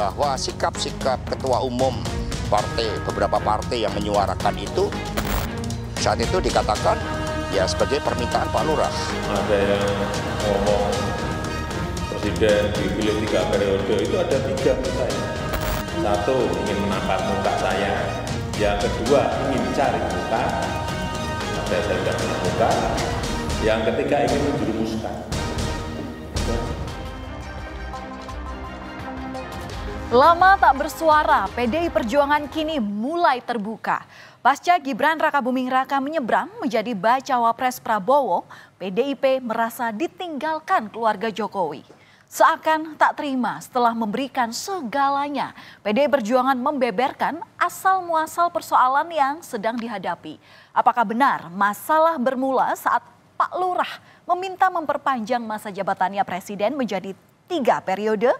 bahwa sikap-sikap ketua umum partai beberapa partai yang menyuarakan itu saat itu dikatakan ya sebagai permintaan Pak Lurah. Ada yang ngomong presiden dipilih tiga periode itu ada tiga misalnya saya. Satu ingin menampar muka saya, yang kedua ingin cari muka, saya tidak pernah muka, yang ketiga ingin menjurumuskan. Lama tak bersuara, PDI Perjuangan kini mulai terbuka. Pasca Gibran Rakabuming Raka menyeberang menjadi bacawa pres Prabowo, PDIP merasa ditinggalkan keluarga Jokowi. Seakan tak terima setelah memberikan segalanya, PDI Perjuangan membeberkan asal-muasal persoalan yang sedang dihadapi. Apakah benar masalah bermula saat Pak Lurah meminta memperpanjang masa jabatannya presiden menjadi tiga periode?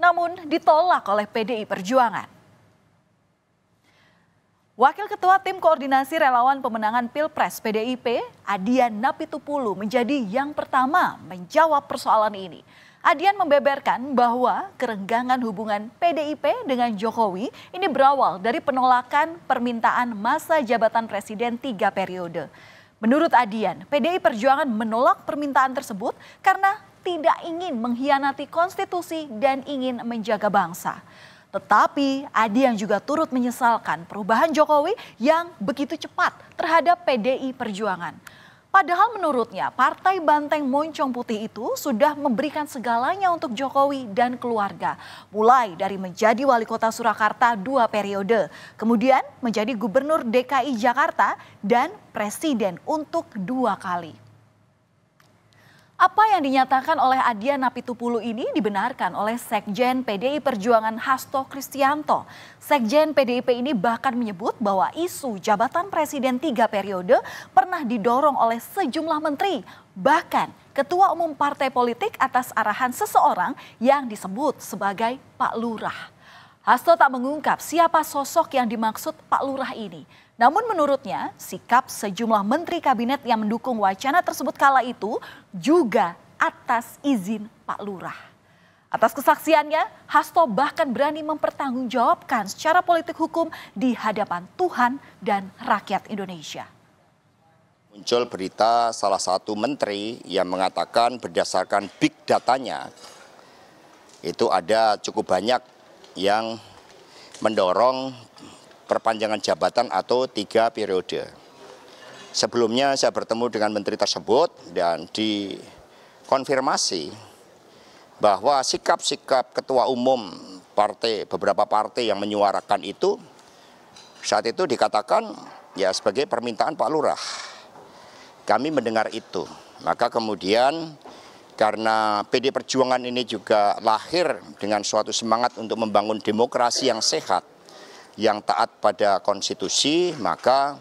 namun ditolak oleh PDI Perjuangan. Wakil Ketua Tim Koordinasi Relawan Pemenangan Pilpres PDIP, Adian Napitupulu menjadi yang pertama menjawab persoalan ini. Adian membeberkan bahwa kerenggangan hubungan PDIP dengan Jokowi ini berawal dari penolakan permintaan masa jabatan presiden tiga periode. Menurut Adian, PDI Perjuangan menolak permintaan tersebut karena tidak ingin mengkhianati konstitusi dan ingin menjaga bangsa. Tetapi Adi yang juga turut menyesalkan perubahan Jokowi yang begitu cepat terhadap PDI Perjuangan. Padahal menurutnya partai banteng moncong putih itu sudah memberikan segalanya untuk Jokowi dan keluarga. Mulai dari menjadi wali kota Surakarta dua periode, kemudian menjadi gubernur DKI Jakarta dan presiden untuk dua kali. Apa yang dinyatakan oleh Adia Napitupulu ini dibenarkan oleh Sekjen PDI Perjuangan Hasto Kristianto. Sekjen PDIP ini bahkan menyebut bahwa isu jabatan presiden tiga periode pernah didorong oleh sejumlah menteri, bahkan ketua umum partai politik atas arahan seseorang yang disebut sebagai Pak Lurah. Hasto tak mengungkap siapa sosok yang dimaksud Pak Lurah ini. Namun menurutnya sikap sejumlah menteri kabinet yang mendukung wacana tersebut kala itu juga atas izin Pak Lurah. Atas kesaksiannya, Hasto bahkan berani mempertanggungjawabkan secara politik hukum di hadapan Tuhan dan rakyat Indonesia. Muncul berita salah satu menteri yang mengatakan berdasarkan big datanya itu ada cukup banyak yang mendorong perpanjangan jabatan atau tiga periode. Sebelumnya saya bertemu dengan menteri tersebut dan dikonfirmasi bahwa sikap-sikap ketua umum partai beberapa partai yang menyuarakan itu saat itu dikatakan ya sebagai permintaan Pak Lurah. Kami mendengar itu. Maka kemudian karena PD Perjuangan ini juga lahir dengan suatu semangat untuk membangun demokrasi yang sehat, yang taat pada konstitusi, maka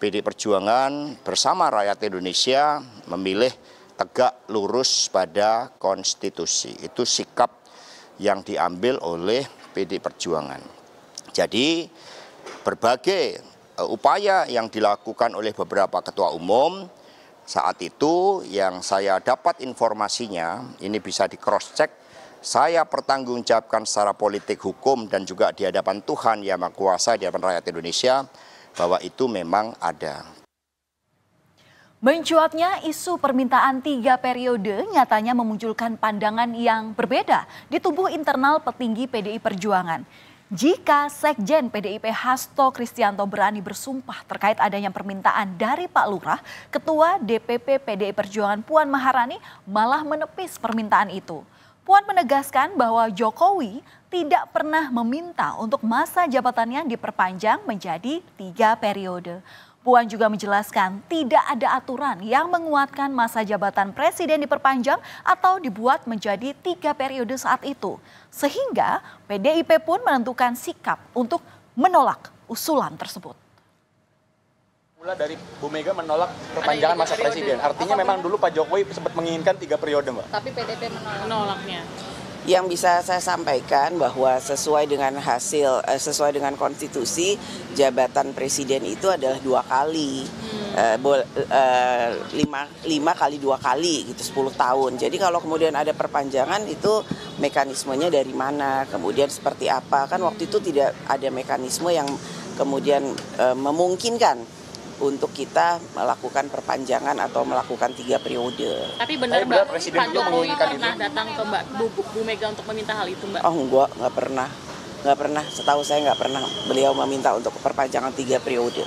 PD Perjuangan bersama rakyat Indonesia memilih tegak lurus pada konstitusi. Itu sikap yang diambil oleh PD Perjuangan. Jadi berbagai eh, upaya yang dilakukan oleh beberapa ketua umum, saat itu yang saya dapat informasinya, ini bisa di cross check, saya pertanggungjawabkan secara politik hukum dan juga di hadapan Tuhan Yang Maha Kuasa di hadapan rakyat Indonesia bahwa itu memang ada. Mencuatnya isu permintaan tiga periode nyatanya memunculkan pandangan yang berbeda di tubuh internal petinggi PDI Perjuangan jika Sekjen PDIP Hasto Kristianto berani bersumpah terkait adanya permintaan dari Pak Lurah, Ketua DPP PDI Perjuangan Puan Maharani malah menepis permintaan itu. Puan menegaskan bahwa Jokowi tidak pernah meminta untuk masa jabatannya diperpanjang menjadi tiga periode. Puan juga menjelaskan tidak ada aturan yang menguatkan masa jabatan presiden diperpanjang atau dibuat menjadi tiga periode saat itu. Sehingga PDIP pun menentukan sikap untuk menolak usulan tersebut. Mula dari Bu Mega menolak perpanjangan masa presiden. Artinya memang dulu Pak Jokowi sempat menginginkan tiga periode, Mbak. Tapi PDP menolak. menolaknya yang bisa saya sampaikan bahwa sesuai dengan hasil eh, sesuai dengan konstitusi jabatan presiden itu adalah dua kali hmm. eh, bol, eh, lima, lima kali dua kali gitu 10 tahun jadi kalau kemudian ada perpanjangan itu mekanismenya dari mana kemudian seperti apa kan waktu itu tidak ada mekanisme yang kemudian eh, memungkinkan untuk kita melakukan perpanjangan atau melakukan tiga periode. Tapi benar, Mbak, Presiden Pak Jokowi pernah itu. datang ke Mbak Bu, Bu Mega untuk meminta hal itu Mbak? Oh enggak, enggak pernah. Enggak pernah, setahu saya enggak pernah beliau meminta untuk perpanjangan tiga periode.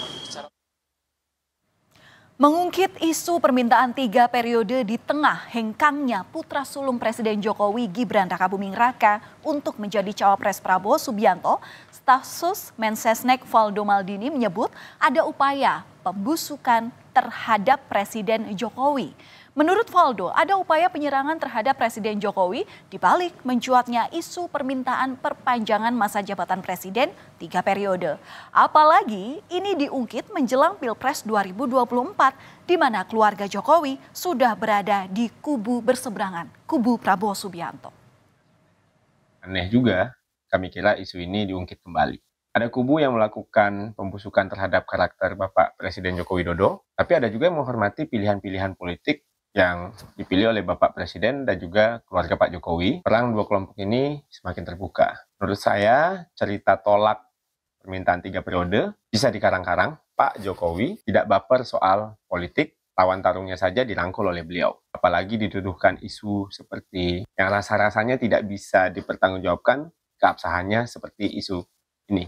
Mengungkit isu permintaan tiga periode di tengah hengkangnya putra sulung Presiden Jokowi Gibran Rakabuming Raka untuk menjadi cawapres Prabowo Subianto, staf Mensesnek Valdo Maldini menyebut ada upaya pembusukan terhadap Presiden Jokowi. Menurut Valdo, ada upaya penyerangan terhadap Presiden Jokowi dibalik mencuatnya isu permintaan perpanjangan masa jabatan Presiden tiga periode. Apalagi ini diungkit menjelang Pilpres 2024 di mana keluarga Jokowi sudah berada di kubu berseberangan, kubu Prabowo Subianto. Aneh juga, kami kira isu ini diungkit kembali ada kubu yang melakukan pembusukan terhadap karakter Bapak Presiden Joko Widodo, tapi ada juga yang menghormati pilihan-pilihan politik yang dipilih oleh Bapak Presiden dan juga keluarga Pak Jokowi, perang dua kelompok ini semakin terbuka. Menurut saya, cerita tolak permintaan tiga periode bisa dikarang-karang. Pak Jokowi tidak baper soal politik, lawan tarungnya saja dirangkul oleh beliau. Apalagi dituduhkan isu seperti yang rasa-rasanya tidak bisa dipertanggungjawabkan keabsahannya seperti isu ini.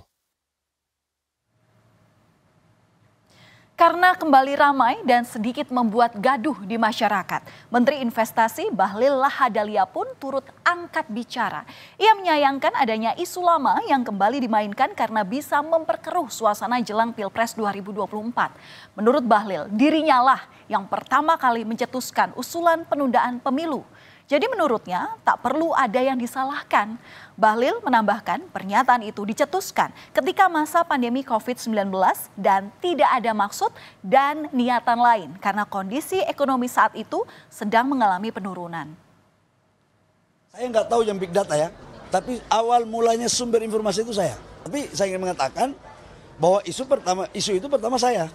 karena kembali ramai dan sedikit membuat gaduh di masyarakat. Menteri Investasi Bahlil Lahadalia pun turut angkat bicara. Ia menyayangkan adanya isu lama yang kembali dimainkan karena bisa memperkeruh suasana jelang Pilpres 2024. Menurut Bahlil, dirinya lah yang pertama kali mencetuskan usulan penundaan pemilu. Jadi menurutnya tak perlu ada yang disalahkan. Bahlil menambahkan pernyataan itu dicetuskan ketika masa pandemi COVID-19 dan tidak ada maksud dan niatan lain karena kondisi ekonomi saat itu sedang mengalami penurunan. Saya nggak tahu yang big data ya, tapi awal mulanya sumber informasi itu saya. Tapi saya ingin mengatakan bahwa isu pertama isu itu pertama saya.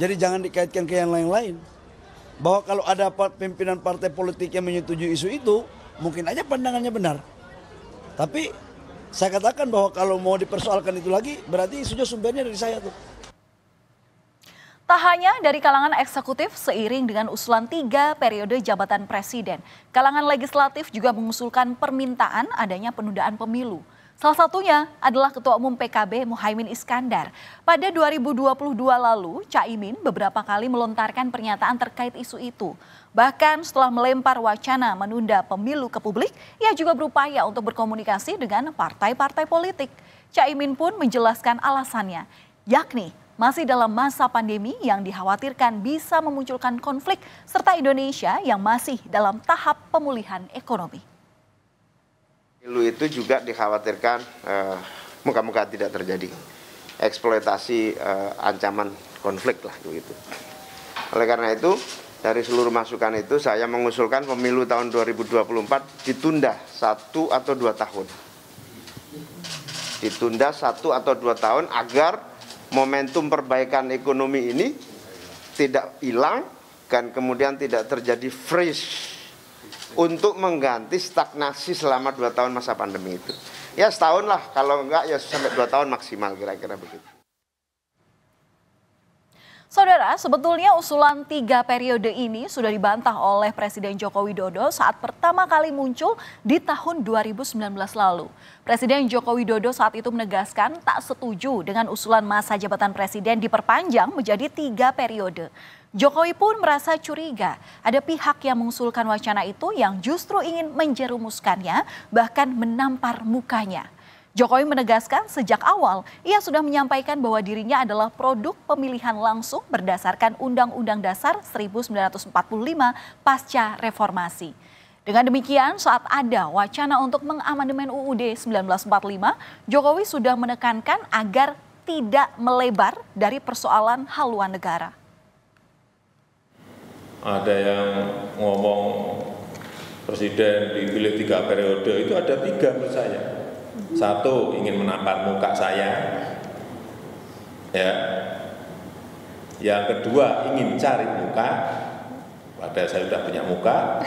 Jadi jangan dikaitkan ke yang lain-lain. Bahwa kalau ada pimpinan partai politik yang menyetujui isu itu, mungkin aja pandangannya benar. Tapi saya katakan bahwa kalau mau dipersoalkan itu lagi, berarti isunya sumbernya dari saya tuh. Tak hanya dari kalangan eksekutif seiring dengan usulan tiga periode jabatan presiden, kalangan legislatif juga mengusulkan permintaan adanya penundaan pemilu. Salah satunya adalah Ketua Umum PKB Muhaimin Iskandar. Pada 2022 lalu, Caimin beberapa kali melontarkan pernyataan terkait isu itu. Bahkan setelah melempar wacana menunda pemilu ke publik, ia juga berupaya untuk berkomunikasi dengan partai-partai politik. Caimin pun menjelaskan alasannya, yakni masih dalam masa pandemi yang dikhawatirkan bisa memunculkan konflik serta Indonesia yang masih dalam tahap pemulihan ekonomi. Pemilu itu juga dikhawatirkan eh, muka muka-muka tidak terjadi eksploitasi uh, ancaman konflik lah begitu. Oleh karena itu dari seluruh masukan itu saya mengusulkan pemilu tahun 2024 ditunda satu atau dua tahun. Ditunda satu atau dua tahun agar momentum perbaikan ekonomi ini tidak hilang dan kemudian tidak terjadi freeze untuk mengganti stagnasi selama dua tahun masa pandemi itu. Ya setahun lah, kalau enggak ya sampai dua tahun maksimal kira-kira begitu. Saudara, sebetulnya usulan tiga periode ini sudah dibantah oleh Presiden Joko Widodo saat pertama kali muncul di tahun 2019 lalu. Presiden Joko Widodo saat itu menegaskan tak setuju dengan usulan masa jabatan presiden diperpanjang menjadi tiga periode. Jokowi pun merasa curiga ada pihak yang mengusulkan wacana itu yang justru ingin menjerumuskannya bahkan menampar mukanya. Jokowi menegaskan sejak awal ia sudah menyampaikan bahwa dirinya adalah produk pemilihan langsung berdasarkan Undang-Undang Dasar 1945 pasca reformasi. Dengan demikian, saat ada wacana untuk mengamandemen UUD 1945, Jokowi sudah menekankan agar tidak melebar dari persoalan haluan negara ada yang ngomong presiden dipilih tiga periode itu ada tiga menurut saya satu ingin menampar muka saya ya yang kedua ingin cari muka padahal saya sudah punya muka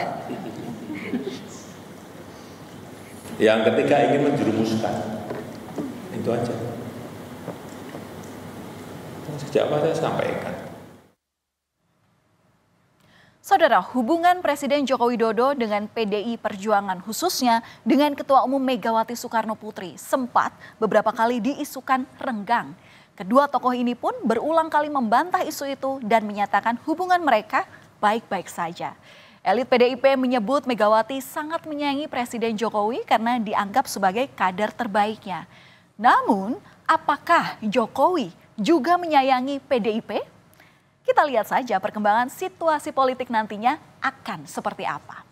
yang ketiga ingin menjerumuskan itu aja sejak apa saya sampaikan Saudara, hubungan Presiden Joko Widodo dengan PDI Perjuangan khususnya dengan Ketua Umum Megawati Soekarno Putri sempat beberapa kali diisukan renggang. Kedua tokoh ini pun berulang kali membantah isu itu dan menyatakan hubungan mereka baik-baik saja. Elit PDIP menyebut Megawati sangat menyayangi Presiden Jokowi karena dianggap sebagai kader terbaiknya. Namun, apakah Jokowi juga menyayangi PDIP? Kita lihat saja perkembangan situasi politik nantinya akan seperti apa.